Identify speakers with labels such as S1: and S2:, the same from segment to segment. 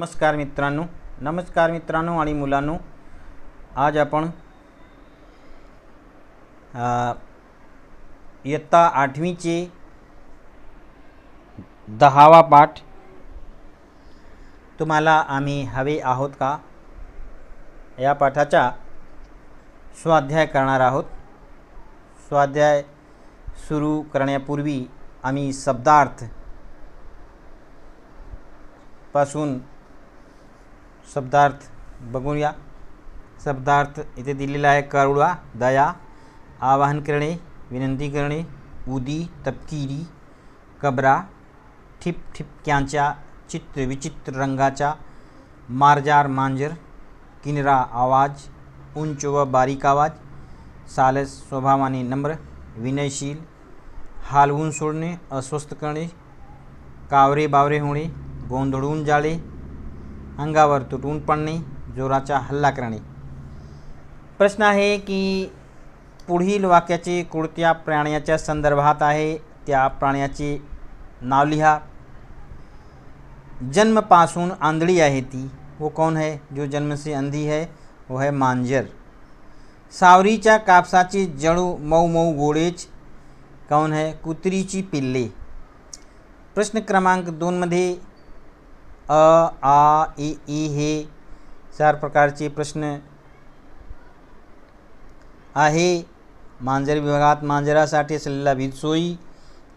S1: नमस्कार मित्रांनो नमस्कार मित्रांनो आणि मुलांनो आज आपण इयत्ता आठवीचे दहावा पाठ तुम्हाला आम्ही हवे आहोत का या पाठाचा स्वाध्याय करणार आहोत स्वाध्याय सुरू करण्यापूर्वी आम्ही शब्दार्थ पासून शब्दार्थ बगुनिया शब्दार्थ इतने दिलेला आहे करुड़ा दया आवाहन करणे विनंती करणे उदी तपकीरी कबरा ठिपठिपक्यांच्या चित्र विचित्र रंगाचा मारजार मांजर किनरा आवाज उंच व बारीक आवाज सालस स्वभावाने नम्र विनयशील हालवून सोड़ने अस्वस्थ करणे कावरे बावरे होने गोंधड़ून जाले अंगावर तुटून पडणे जोराचा हल्ला करणे प्रश्न आहे की पुढील वाक्याचे कोणत्या प्राण्याच्या संदर्भात आहे त्या प्राण्याचे नाव लिहा जन्मपासून आंधळी आहे ती वो कोण है जो जन्म से अंधी है वो है मांजर सावरीच्या कापसाचे जळू मऊ मऊ गोळेच कौन है कुत्रीची पिल्ले प्रश्न क्रमांक दोनमध्ये अ आ इ ई हे चार प्रकारचे प्रश्न आहे मांजर विभागात मांजरासाठी असलेला सोयी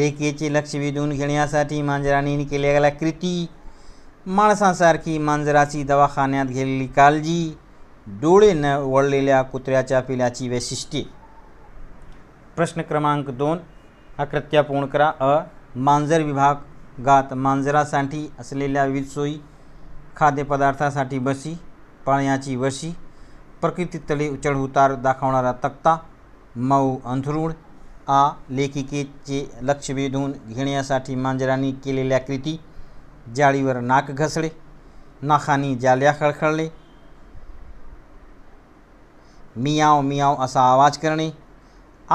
S1: लेखेचे लक्ष वेधून घेण्यासाठी मांजराने केलेल्या कृती माणसासारखी मांजराची दवाखान्यात गेलेली काळजी डोळे न वळलेल्या कुत्र्याच्या पिल्याची वैशिष्ट्ये प्रश्न क्रमांक दोन अकृत्या पूर्ण करा अ मांजर विभाग गात मांजरासाठी असलेल्या वीजसोयी खाद्यपदार्थासाठी बशी पाण्याची वशी प्रकृतीतले चढउतार दाखवणारा तक्ता मऊ अंथरुण आ लेखिकेचे लक्ष वेधून घेण्यासाठी मांजरांनी केलेल्या कृती जाळीवर नाक घसळे नाखानी जाल्या खळखळले मियाव मियाव असा आवाज करणे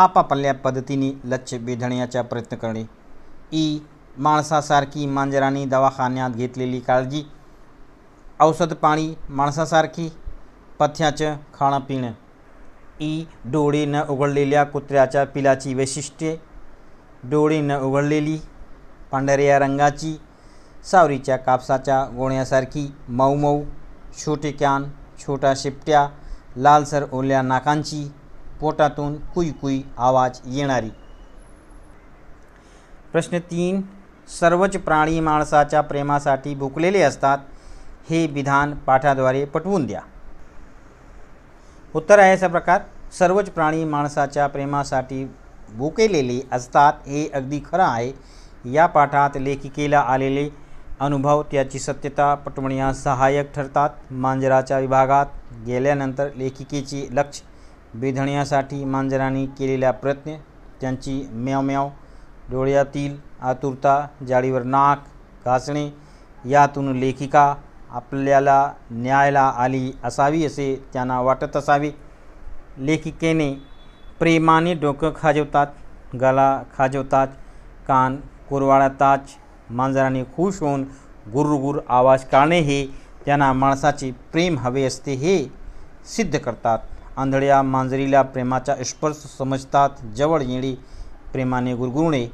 S1: आपापल्या पद्धतीने लक्ष वेधण्याचा प्रयत्न करणे ई माणसासारखी मांजराने दवाखान्यात घेतलेली काळजी औषध पाणी माणसासारखी पथ्याचं पिणं ई डोळे न उघडलेल्या कुत्र्याच्या पिलाची वैशिष्ट्ये डोळे न उघडलेली पांढऱ्या रंगाची सावरीच्या कापसाच्या गोण्यासारखी मऊ मऊ छोटे कॅन छोटा शिपट्या लालसर ओल्या नाकांची पोटातून कुई कुई आवाज येणारी प्रश्न तीन सर्वच प्राणी माणसाच्या प्रेमासाठी भुकलेले असतात हे विधान पाठाद्वारे पटवून द्या उत्तर आहे असा प्रकार सर्वच प्राणी माणसाच्या प्रेमासाठी भुकेलेले असतात हे अगदी खरं आहे या पाठात लेखिकेला आलेले अनुभव त्याची सत्यता पटवण्यास सहाय्यक ठरतात मांजराच्या विभागात गेल्यानंतर लेखिकेचे लक्ष वेधण्यासाठी मांजराने केलेला प्रयत्न त्यांची म्याव म्याव डोळ्यातील आतुरता जाळीवर नाक घासणे यातून लेखिका आपल्याला न्यायला आली असावी असे त्यांना वाटत असावे लेखिकेने प्रेमाने डोकं खाजवतात गला खाजवतात कान कुरवाळतात मांजराने खुश होऊन गुरगुर आवाज काढणे हे त्यांना माणसाचे प्रेम हवे असते हे सिद्ध करतात आंधळ्या मांजरीला प्रेमाचा स्पर्श समजतात जवळ येणे प्रेमाने गुरगुरणे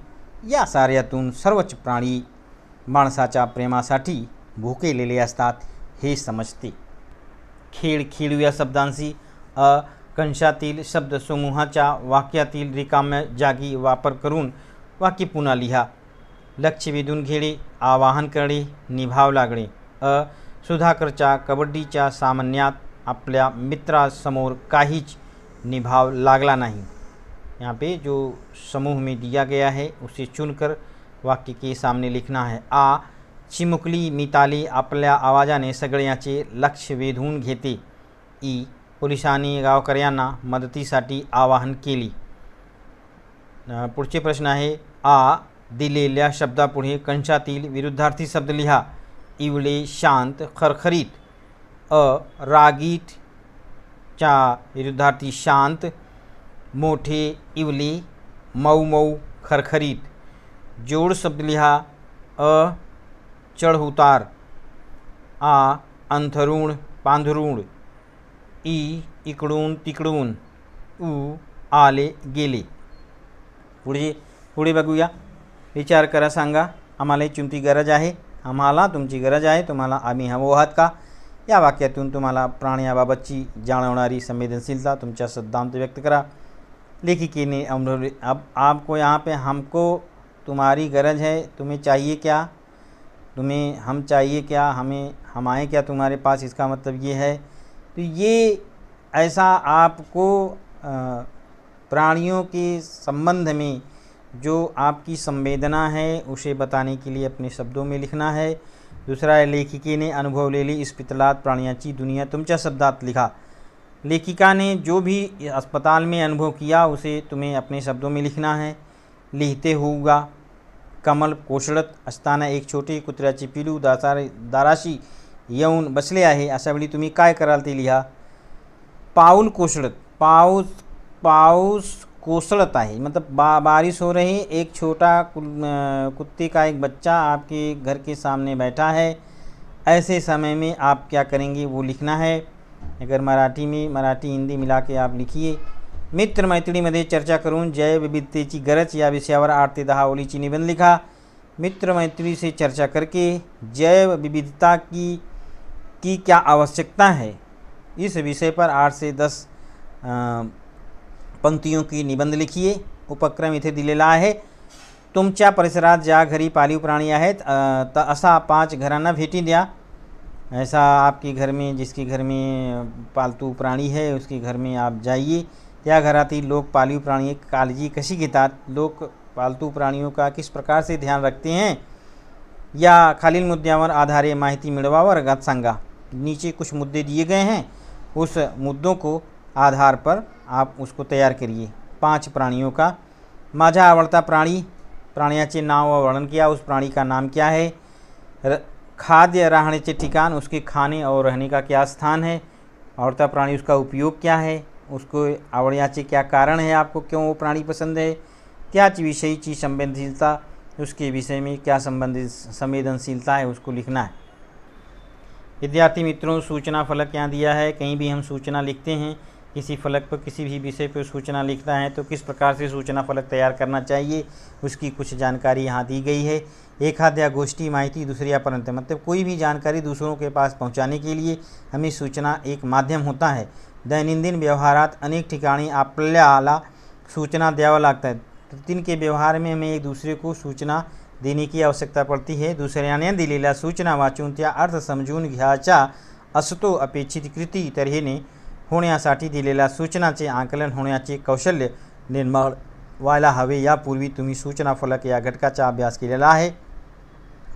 S1: या साऱ्यातून सर्वच प्राणी माणसाच्या प्रेमासाठी भुकेलेले असतात हे समजते खेळ खेळू या शब्दांशी अ कंशातील शब्दसमूहाच्या वाक्यातील रिकाम्या जागी वापर करून वाक्य पुन्हा लिहा लक्ष वेधून घेणे आवाहन करणे निभाव लागणे अ सुधाकरच्या कबड्डीच्या सामन्यात आपल्या मित्रासमोर काहीच निभाव लागला नाही यहाँ पे जो समूह में दिया गया है उसे चुनकर वाक्य के सामने लिखना है आ चिमुकली मिताली आपल्या ने सगळ्याचे लक्ष्य वेधून घेते ई पोलिसांनी गावकऱ्यांना मदती आवाहन के लिए पुढ़ प्रश्न है आ दिल्ली शब्दापुढे कंशातील विरुद्धार्थी शब्द लिहा इवले शांत खरखरीत अ चा विरुद्धार्थी शांत मोठे इवली मऊ मऊ खरखरीत जोड़ शब्द लिहा अ चढ़उतार आ अंथरूण पांधरूण ई इकडून तिकडून उ आले गेले पुढे पुढे विचार करा सांगा आम तुमची गरज है आम्हाला तुम्हारी गरज है तुम्हाला आम्मी हवं आहात का या तुम्हारा तुम्हाला की जाणवणारी संवेदनशीलता तुमच्या सिद्धांत व्यक्त करा लिखी की नहीं अब आपको यहाँ पे हमको तुम्हारी गरज है तुम्हें चाहिए क्या तुम्हें हम चाहिए क्या हमें हम आए क्या तुम्हारे पास इसका मतलब ये है तो ये ऐसा आपको प्राणियों के संबंध में जो आपकी संवेदना है उसे बताने के लिए अपने शब्दों में लिखना है दूसरा है लेखिकी ने अनुभव ले ली इस पितलात प्राणियाची दुनिया तुमचा शब्दात लिखा लेखिका ने जो भी अस्पताल में अनुभव किया उसे तुम्हें अपने शब्दों में लिखना है लिखते होगा कमल कोशलत अस्ताना एक छोटे कुत्र्याची पिलू दासार दाराशी यौन बसले आहे अशावेळी तुम्ही काय कराल ते लिहा पाऊल कोसळत पाऊस पाऊस कोसलत है मतलब बा, बारिश हो रही एक छोटा कुत्ते का एक बच्चा आपके घर के सामने बैठा है ऐसे समय में आप क्या करेंगे वो लिखना है अगर मराठी में मराठी हिंदी मिला के आप लिखिए मित्र मैत्री मध्य चर्चा जय विविधते की गरज या विषयावर आठ ते दहा ची निबंध लिखा मित्र मैत्री से चर्चा करके जैव विविधता की की क्या आवश्यकता है इस विषय पर आठ से दस पंक्तियों की निबंध लिखिए उपक्रम इधे दिलेला है तुम्हार परिसर ज्या घरी पालीव प्राणी है तो असा पांच घर भेटी दया ऐसा आपके घर में जिसके घर में पालतू प्राणी है उसके घर में आप जाइए या घर आती लोग पालतू प्राणी कालजी कशी घेतात लोग पालतू प्राणियों का किस प्रकार से ध्यान रखते हैं या खालीन मुद्द्यावर आधारे माहिती और वर्गात संगा नीचे कुछ मुद्दे दिए गए हैं उस मुद्दों को आधार पर आप उसको तैयार करिए पांच प्राणियों का माझा आवडता प्राणी प्राणियाचे नाव व वर्णन किया उस प्राणी का नाम क्या है र... खाद्य रहने के ठिकान उसके खाने और रहने का क्या स्थान है औरता प्राणी उसका उपयोग क्या है उसको आवड़ियाँचे क्या कारण है आपको क्यों वो प्राणी पसंद है त्याच विषयी चीज संवेदनशीलता उसके विषय में क्या संबंधित संवेदनशीलता है उसको लिखना है विद्यार्थी मित्रों सूचना फलक यहाँ दिया है कहीं भी हम सूचना लिखते हैं किसी फलक पर किसी भी विषय पर सूचना लिखना है तो किस प्रकार से सूचना फलक तैयार करना चाहिए उसकी कुछ जानकारी यहाँ दी गई है एक हाथ या गोष्ठी माइती दूसरी या परंत मतलब कोई भी जानकारी दूसरों के पास पहुँचाने के लिए हमें सूचना एक माध्यम होता है दैनंदिन व्यवहारात अनेक ठिकाणी आपल्याला सूचना द्यावा तो प्रतिन के व्यवहार में हमें एक दूसरे को सूचना देने की आवश्यकता पडती है दुसऱ्याने दिलेल्या सूचना वाचून त्या अर्थ समझून घ्यायचा असतो अपेक्षित कृति तरह ने दिल्ली सूचना से आकलन होण्याचे कौशल्य निर्माण वाला हवे यापूर्वी तुम्हें सूचना फलक या घटका अभ्यास के लिए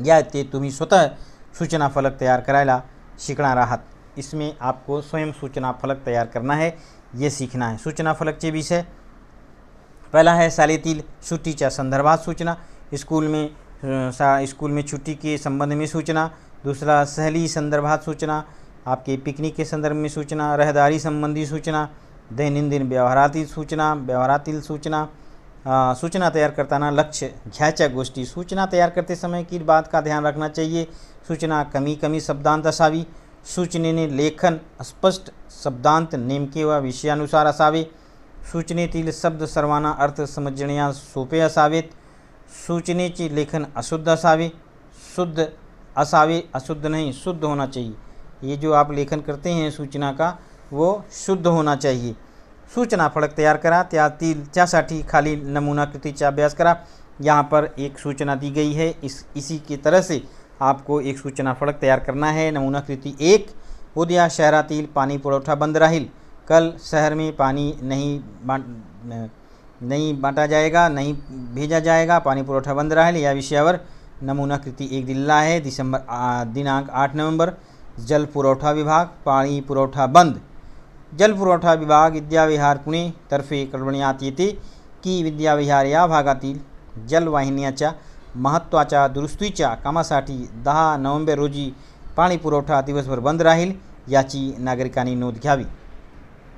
S1: या तुम्हें स्वतः सूचना फलक तैयार कराया शिकना आहत इसमें आपको स्वयं सूचना फलक तैयार करना है ये सीखना है सूचना फलक के विषय पहला है छुट्टी सुट्टीच्या संदर्भा सूचना स्कूल में स्कूल में छुट्टी के संबंध में सूचना दूसरा सहली संदर्भात सूचना आपके पिकनिक के संदर्भ में सूचना रहदारी संबंधी सूचना दैनंदिन व्यवहारातील सूचना व्यवहारातील सूचना आ, सूचना तैयार करताना लक्ष्य घ्यायच्या गोष्टी सूचना तैयार करते समय की बात का ध्यान रखना चाहिए सूचना कमी कमी शब्दांत असावी सूचने ने लेखन स्पष्ट शब्दांत नेमके व विषयानुसार असावे सूचनेतील शब्द सर्वाना अर्थ समजण्यास सोपे असावेत सूचने लेखन अशुद्ध असावे शुद्ध असावे अशुद्ध नहीं शुद्ध होना चाहिए ये जो आप लेखन करते हैं सूचना का वो शुद्ध होना चाहिए सूचना फलक तैयार करा त्या चा साठी खाली नमूना चा अभ्यास करा यहाँ पर एक सूचना दी गई है इस इसी की तरह से आपको एक सूचना फलक तैयार करना है नमूना कृति एक उदया तील पानी पुरौठा बंद राहिल कल शहर में पानी नहीं बांट नहीं बांटा जाएगा नहीं भेजा जाएगा पानी पुरोठा बंद राहिल या विषयावर नमूना कृति एक दिल्ला है दिसंबर दिनांक आठ नवंबर जल पुरवठा विभाग पाणी पुरवठा बंद जल पुरवठा विभाग विद्याविहार पुणे तर्फे कळवण्यात येते की विद्याविहार या भागातील जलवाहिन्याच्या महत्त्वाच्या दुरुस्तीच्या कामासाठी दहा नोव्हेंबर रोजी पाणी पुरवठा दिवसभर बंद राहील याची नागरिकांनी नोंद घ्यावी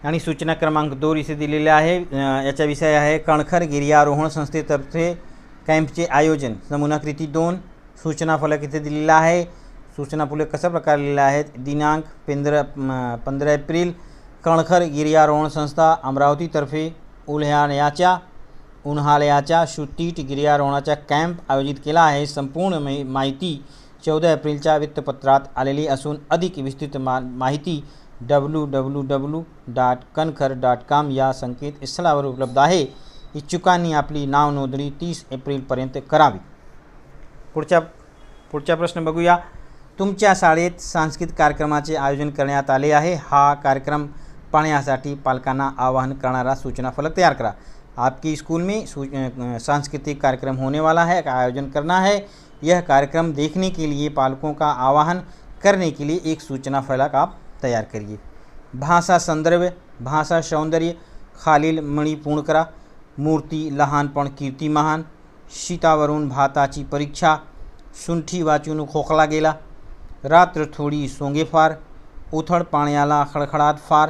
S1: आणि सूचना क्रमांक दोन इथे दिलेले आहे याचा विषय आहे कणखर गिर्यारोहण संस्थेतर्फे कॅम्पचे आयोजन नमुनाकृती दोन सूचना फलक इथे दिलेला आहे सूचना पुढे कशा प्रकारे आहेत दिनांक पेंद्र पंधरा एप्रिल कणखर गिर्यारोहण संस्था अमरावतीतर्फे उल्हाळयाच्या उन्हाळ्याच्या शुतीट गिर्यारोहणाचा कॅम्प आयोजित केला आहे संपूर्ण माहि माहिती चौदा एप्रिलच्या वृत्तपत्रात आलेली असून अधिक विस्तृत मा माहिती W W W dot Kankhar dot com या संकेतस्थळावर उपलब्ध आहे इच्छुकांनी आपली नाव नोंदणी तीस एप्रिलपर्यंत करावी पुढच्या पुढचा प्रश्न बघूया तुम्हार शात सांस्कृतिक कार्यक्रम आयोजन कर हा कार्यक्रम पाहण्यासाठी पालकान आवाहन करना सूचना फलक तैयार करा आपके स्कूल में सांस्कृतिक कार्यक्रम होने वाला है आयोजन करना है यह कार्यक्रम देखने के लिए पालकों का आवाहन करने के लिए एक सूचना फलक आप तैयार करिए भाषा संदर्भ भाषा सौंदर्य खालिल मणिपूर्णकरा मूर्ति लहानपण कीर्ति महान सीतावरुण भाताची परीक्षा सुंठी वाचुन खोखला गेला रात्र थोडी सोंगे फार उथळ पाण्याला खडखडात फार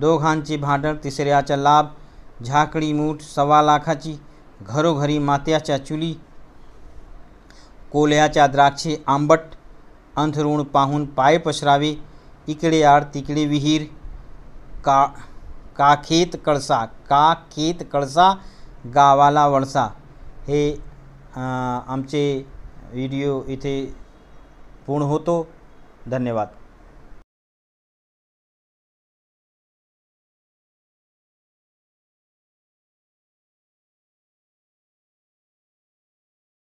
S1: दोघांचे भांडण तिसऱ्याचा लाभ झाकडी मूठ सवा लाखाची घरोघरी मात्याच्या चुली कोल्याच्या द्राक्षे आंबट अंथरूण पाहून पाय पसरावे इकडे आड तिकडे विहीर का खेत कळसा का खेत कळसा गावाला वळसा हे आमचे व्हिडिओ इथे पूर्ण हो तो धन्यवाद